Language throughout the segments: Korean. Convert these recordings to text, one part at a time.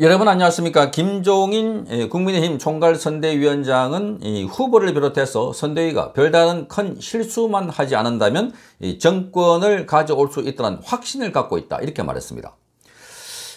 여러분 안녕하십니까 김종인 예, 국민의힘 총괄선대위원장은 후보를 비롯해서 선대위가 별다른 큰 실수만 하지 않는다면 정권을 가져올 수 있다는 확신을 갖고 있다 이렇게 말했습니다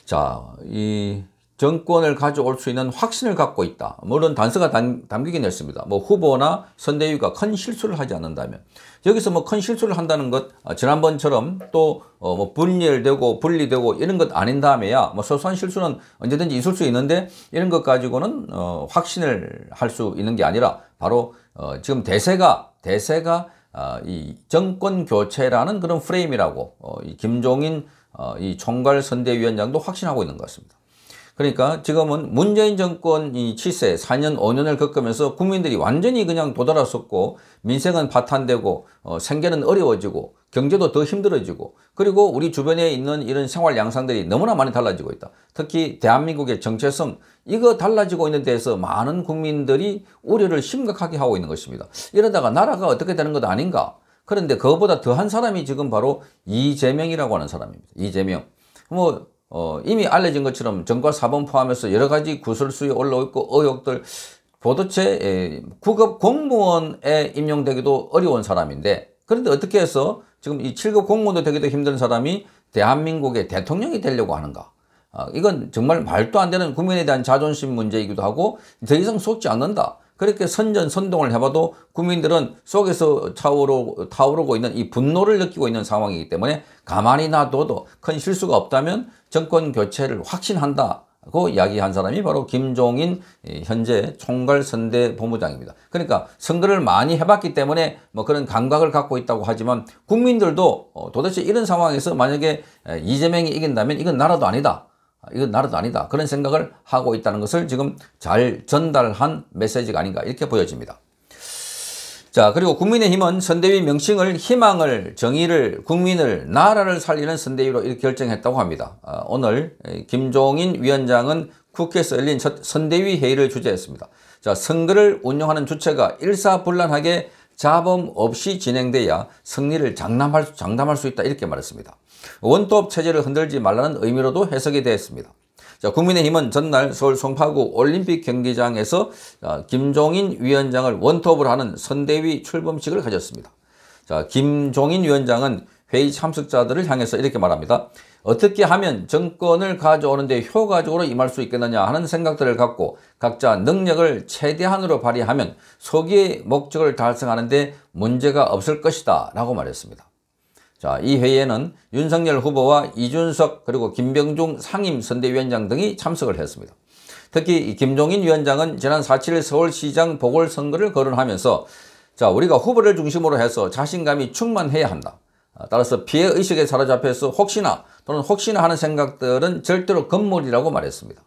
자이 정권을 가져올 수 있는 확신을 갖고 있다. 물론 뭐 단서가 담기긴 담 했습니다. 뭐 후보나 선대위가 큰 실수를 하지 않는다면. 여기서 뭐 큰 실수를 한다는 것, 아, 어, 지난번처럼 또 어 뭐 분열되고 분리되고 이런 것 아닌 다음에야 뭐 소소한 실수는 언제든지 있을 수 있는데 이런 것 가지고는 어 확신을 할 수 있는 게 아니라 바로 어 지금 대세가, 대세가 아, 이 정권 교체라는 그런 프레임이라고 어, 이 김종인 어, 이 총괄 선대위원장도 확신하고 있는 것 같습니다. 그러니까 지금은 문재인 정권 이 치세 4년 5년을 겪으면서 국민들이 완전히 그냥 도달았었고 민생은 파탄되고 어, 생계는 어려워지고 경제도 더 힘들어지고 그리고 우리 주변에 있는 이런 생활 양상들이 너무나 많이 달라지고 있다. 특히 대한민국의 정체성 이거 달라지고 있는 데에서 많은 국민들이 우려를 심각하게 하고 있는 것입니다. 이러다가 나라가 어떻게 되는 것 아닌가 그런데 그것보다 더한 사람이 지금 바로 이재명이라고 하는 사람입니다. 이재명. 뭐 어, 이미 알려진 것처럼 전과 사본 포함해서 여러 가지 구설수에 올라오고 의혹들 도대체 에, 예, 구급 공무원에 임용되기도 어려운 사람인데 그런데 어떻게 해서 지금 이 7급 공무원도 되기도 힘든 사람이 대한민국의 대통령이 되려고 하는가 아, 이건 정말 말도 안 되는 국민에 대한 자존심 문제이기도 하고 더 이상 속지 않는다 그렇게 선전 선동을 해봐도 국민들은 속에서 차오르, 타오르고 있는 이 분노를 느끼고 있는 상황이기 때문에 가만히 놔둬도 큰 실수가 없다면 정권 교체를 확신한다. 고 이야기한 사람이 바로 김종인 현재 총괄선대본부장입니다. 그러니까 선거를 많이 해봤기 때문에 뭐 그런 감각을 갖고 있다고 하지만 국민들도 어, 도대체 이런 상황에서 만약에 이재명이 이긴다면 이건 나라도 아니다. 이건 나라도 아니다. 그런 생각을 하고 있다는 것을 지금 잘 전달한 메시지가 아닌가 이렇게 보여집니다. 자 그리고 국민의힘은 선대위 명칭을 희망을 정의를 국민을 나라를 살리는 선대위로 이렇게 결정했다고 합니다. 어, 오늘 김종인 위원장은 국회에서 열린 첫 선대위 회의를 주재했습니다. 자 선거를 운영하는 주체가 일사불란하게 자범 없이 진행돼야 승리를 장담할, 장담할 수 있다 이렇게 말했습니다. 원톱 체제를 흔들지 말라는 의미로도 해석이 되었습니다. 자, 국민의힘은 전날 서울 송파구 올림픽 경기장에서 아, 김종인 위원장을 원톱으로 하는 선대위 출범식을 가졌습니다. 자, 김종인 위원장은 회의 참석자들을 향해서 이렇게 말합니다. 어떻게 하면 정권을 가져오는데 효과적으로 임할 수 있겠느냐 하는 생각들을 갖고 각자 능력을 최대한으로 발휘하면 소기의 목적을 달성하는데 문제가 없을 것이다 라고 말했습니다. 자, 이 회의에는 윤석열 후보와 이준석 그리고 김병중 상임선대위원장 등이 참석을 했습니다. 특히 김종인 위원장은 지난 4.7일 서울시장 보궐선거를 거론하면서 자, 우리가 후보를 중심으로 해서 자신감이 충만해야 한다. 아, 따라서 피해 의식에 사로잡혀서 혹시나 또는 혹시나 하는 생각들은 절대로 건물이라고 말했습니다.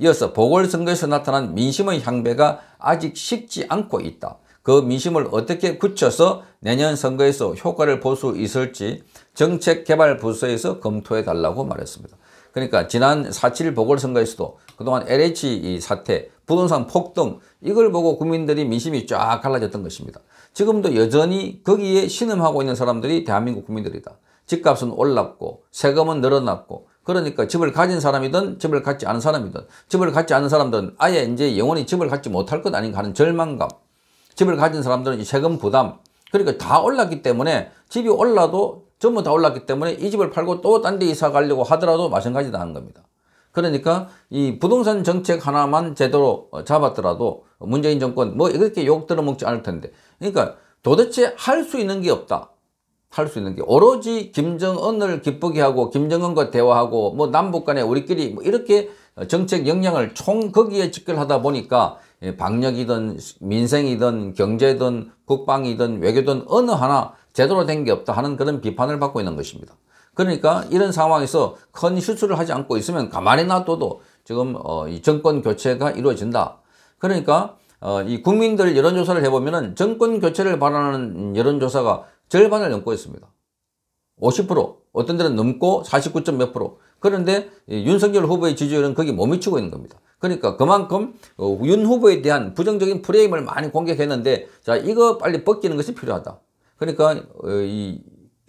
이어서 보궐선거에서 나타난 민심의 향배가 아직 식지 않고 있다. 그 민심을 어떻게 굳혀서 내년 선거에서 효과를 볼 수 있을지 정책개발부서에서 검토해 달라고 말했습니다. 그러니까 지난 4.7 보궐선거에서도 그동안 LH 사태, 부동산 폭등 이걸 보고 국민들이 민심이 쫙 갈라졌던 것입니다. 지금도 여전히 거기에 신음하고 있는 사람들이 대한민국 국민들이다. 집값은 올랐고 세금은 늘어났고 그러니까 집을 가진 사람이든 집을 갖지 않은 사람이든 집을 갖지 않은 사람들은 아예 이제 영원히 집을 갖지 못할 것 아닌가 하는 절망감 집을 가진 사람들은 세금 부담 그러니까 다 올랐기 때문에 집이 올라도 전부 다 올랐기 때문에 이 집을 팔고 또 딴 데 이사 가려고 하더라도 마찬가지다 하는 겁니다. 그러니까 이 부동산 정책 하나만 제대로 잡았더라도 문재인 정권 뭐 이렇게 욕 들어먹지 않을 텐데 그러니까 도대체 할 수 있는 게 없다. 할 수 있는 게 오로지 김정은을 기쁘게 하고 김정은과 대화하고 뭐 남북 간에 우리끼리 뭐 이렇게 정책 역량을 총 거기에 집결하다 보니까 방역이든 예, 민생이든 경제든 국방이든 외교든 어느 하나 제대로 된 게 없다 하는 그런 비판을 받고 있는 것입니다. 그러니까 이런 상황에서 큰 실수를 하지 않고 있으면 가만히 놔둬도 지금 어, 이 정권 교체가 이루어진다. 그러니까 어, 이 국민들 여론조사를 해보면은 정권 교체를 바라는 여론조사가 절반을 넘고 있습니다. 50% 어떤 데는 넘고 49. 몇 프로 그런데 윤석열 후보의 지지율은 거기 못 미치고 있는 겁니다. 그러니까 그만큼 어, 윤 후보에 대한 부정적인 프레임을 많이 공격했는데 자 이거 빨리 벗기는 것이 필요하다. 그러니까 어, 이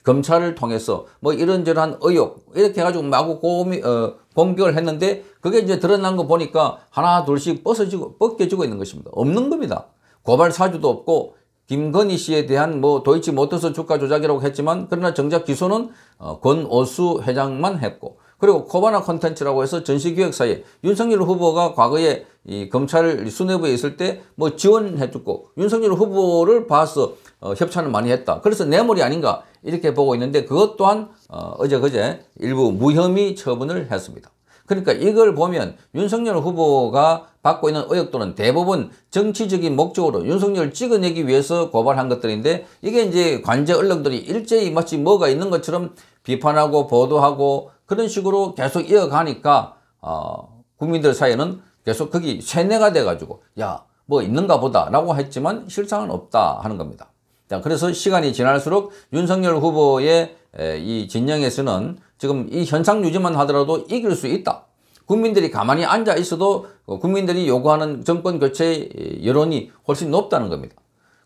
검찰을 통해서 뭐 이런저런 의혹 이렇게 해가지고 마구 고미, 어, 공격을 했는데 그게 이제 드러난 거 보니까 하나 둘씩 벗어지고 벗겨지고 있는 것입니다. 없는 겁니다. 고발 사주도 없고 김건희 씨에 대한 뭐 도이치 모터스 주가 조작이라고 했지만 그러나 정작 기소는 어, 권오수 회장만 했고 그리고 코바나 컨텐츠라고 해서 전시기획사에 윤석열 후보가 과거에 이 검찰 수뇌부에 있을 때 뭐 지원해줬고 윤석열 후보를 봐서 어, 협찬을 많이 했다. 그래서 뇌물이 아닌가 이렇게 보고 있는데 그것 또한 어, 어제 그제 일부 무혐의 처분을 했습니다. 그러니까 이걸 보면 윤석열 후보가 받고 있는 의혹또는 대부분 정치적인 목적으로 윤석열 을 찍어내기 위해서 고발한 것들인데 이게 이제 관제 언론들이 일제히 마치 뭐가 있는 것처럼 비판하고 보도하고 그런 식으로 계속 이어가니까 어, 국민들 사이에는 계속 거기 세뇌가 돼가지고 야 뭐 있는가 보다라고 했지만 실상은 없다 하는 겁니다. 자, 그래서 시간이 지날수록 윤석열 후보의 이 진영에서는 지금 이 현상 유지만 하더라도 이길 수 있다. 국민들이 가만히 앉아 있어도 국민들이 요구하는 정권 교체 여론이 훨씬 높다는 겁니다.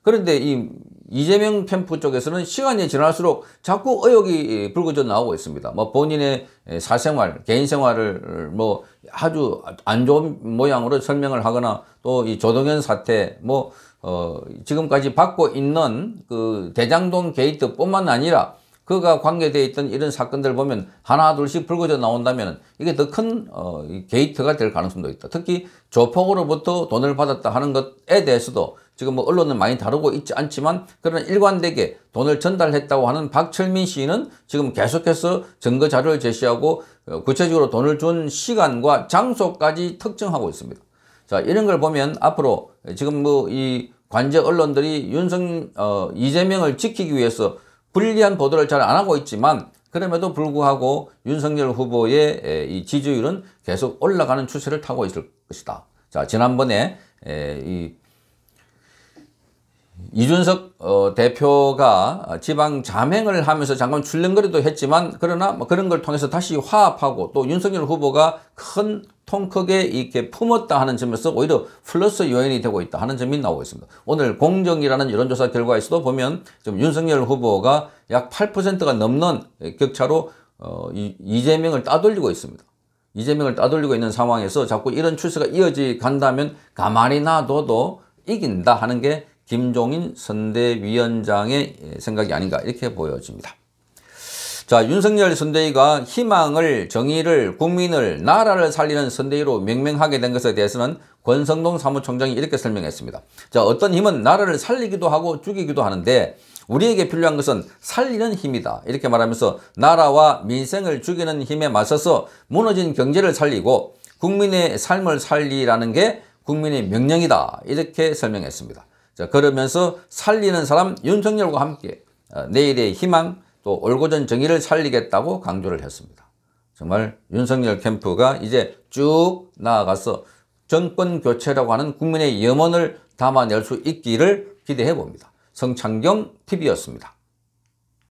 그런데 이 이재명 캠프 쪽에서는 시간이 지날수록 자꾸 의혹이 예, 불거져 나오고 있습니다. 뭐 본인의 예, 사생활, 개인 생활을 뭐 아주 안 좋은 모양으로 설명을 하거나 또 이 조동현 사태 뭐 어, 지금까지 받고 있는 그 대장동 게이트 뿐만 아니라 그가 관계되어 있던 이런 사건들 보면 하나 둘씩 불거져 나온다면 이게 더 큰 어, 게이트가 될 가능성도 있다. 특히 조폭으로부터 돈을 받았다 하는 것에 대해서도 지금 뭐 언론은 많이 다루고 있지 않지만 그런 일관되게 돈을 전달했다고 하는 박철민 씨는 지금 계속해서 증거 자료를 제시하고 어, 구체적으로 돈을 준 시간과 장소까지 특정하고 있습니다. 자 이런 걸 보면 앞으로 지금 뭐 이 관제 언론들이 윤석 어, 이재명을 지키기 위해서 불리한 보도를 잘 안 하고 있지만 그럼에도 불구하고 윤석열 후보의 이 지지율은 계속 올라가는 추세를 타고 있을 것이다. 자 지난번에 이 이준석 어, 대표가 지방 자맹을 하면서 잠깐 출렁거리도 했지만 그러나 뭐 그런 걸 통해서 다시 화합하고 또 윤석열 후보가 큰 통 크게 이렇게 품었다 하는 점에서 오히려 플러스 요인이 되고 있다 하는 점이 나오고 있습니다. 오늘 공정이라는 여론조사 결과에서도 보면 좀 윤석열 후보가 약 8%가 넘는 격차로 어, 이, 재명을 따돌리고 있습니다. 이재명을 따돌리고 있는 상황에서 자꾸 이런 추세가 이어지 간다면 가만히 놔둬도 이긴다 하는 게 김종인 선대위원장의 생각이 아닌가 이렇게 보여집니다. 자 윤석열 선대위가 희망을 정의를 국민을 나라를 살리는 선대위로 명명하게 된 것에 대해서는 권성동 사무총장이 이렇게 설명했습니다. 자 어떤 힘은 나라를 살리기도 하고 죽이기도 하는데 우리에게 필요한 것은 살리는 힘이다 이렇게 말하면서 나라와 민생을 죽이는 힘에 맞서서 무너진 경제를 살리고 국민의 삶을 살리라는 게 국민의 명령이다 이렇게 설명했습니다. 자, 그러면서 살리는 사람 윤석열과 함께 어, 내일의 희망 또 올고전 정의를 살리겠다고 강조를 했습니다. 정말 윤석열 캠프가 이제 쭉 나아가서 정권 교체라고 하는 국민의 염원을 담아낼 수 있기를 기대해 봅니다. 성창경 TV였습니다.